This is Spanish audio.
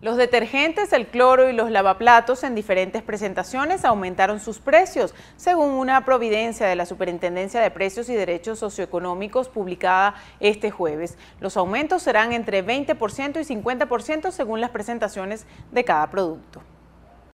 Los detergentes, el cloro y los lavaplatos en diferentes presentaciones aumentaron sus precios, según una providencia de la Superintendencia de Precios y Derechos Socioeconómicos publicada este jueves. Los aumentos serán entre 20% y 50% según las presentaciones de cada producto.